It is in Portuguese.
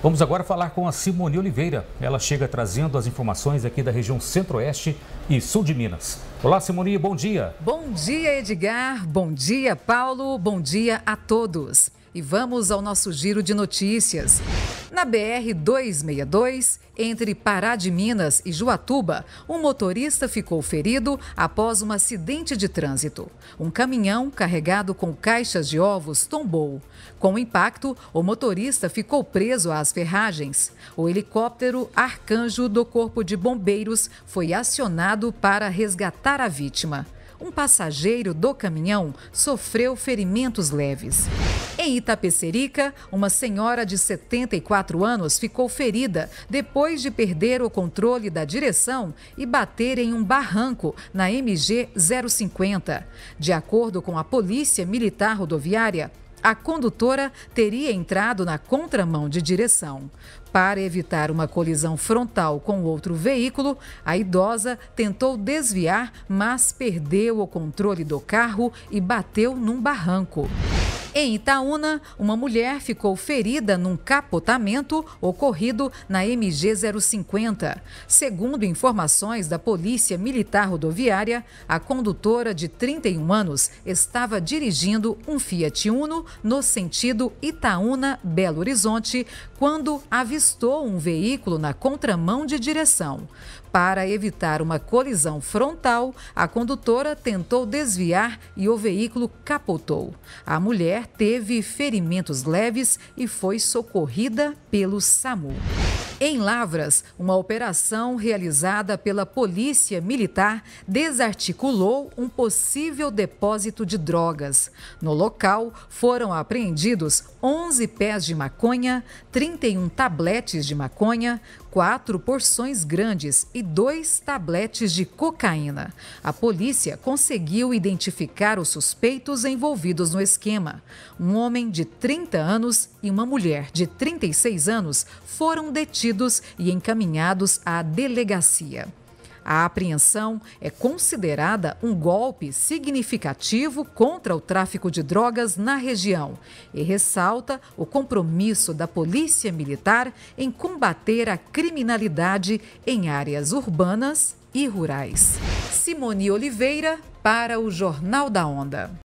Vamos agora falar com a Simone Oliveira. Ela chega trazendo as informações aqui da região centro-oeste e sul de Minas. Olá, Simone, bom dia. Bom dia, Edgar. Bom dia, Paulo. Bom dia a todos. E vamos ao nosso giro de notícias. Na BR-262, entre Pará de Minas e Juatuba, um motorista ficou ferido após um acidente de trânsito. Um caminhão carregado com caixas de ovos tombou. Com o impacto, o motorista ficou preso às ferragens. O helicóptero Arcanjo do Corpo de Bombeiros foi acionado para resgatar a vítima. Um passageiro do caminhão sofreu ferimentos leves. Em Itapecerica, uma senhora de 74 anos ficou ferida depois de perder o controle da direção e bater em um barranco na MG 050. De acordo com a Polícia Militar Rodoviária, a condutora teria entrado na contramão de direção. Para evitar uma colisão frontal com outro veículo, a idosa tentou desviar, mas perdeu o controle do carro e bateu num barranco. Em Itaúna, uma mulher ficou ferida num capotamento ocorrido na MG 050. Segundo informações da Polícia Militar Rodoviária, a condutora de 31 anos estava dirigindo um Fiat Uno no sentido Itaúna-Belo Horizonte quando avistou um veículo na contramão de direção. Para evitar uma colisão frontal, a condutora tentou desviar e o veículo capotou. A mulher teve ferimentos leves e foi socorrida pelo SAMU. Em Lavras, uma operação realizada pela Polícia Militar desarticulou um possível depósito de drogas. No local, foram apreendidos 11 pés de maconha, 31 tabletes de maconha, quatro porções grandes e dois tabletes de cocaína. A polícia conseguiu identificar os suspeitos envolvidos no esquema. Um homem de 30 anos e uma mulher de 36 anos foram detidos e encaminhados à delegacia. A apreensão é considerada um golpe significativo contra o tráfico de drogas na região e ressalta o compromisso da Polícia Militar em combater a criminalidade em áreas urbanas e rurais. Simone Oliveira para o Jornal da Onda.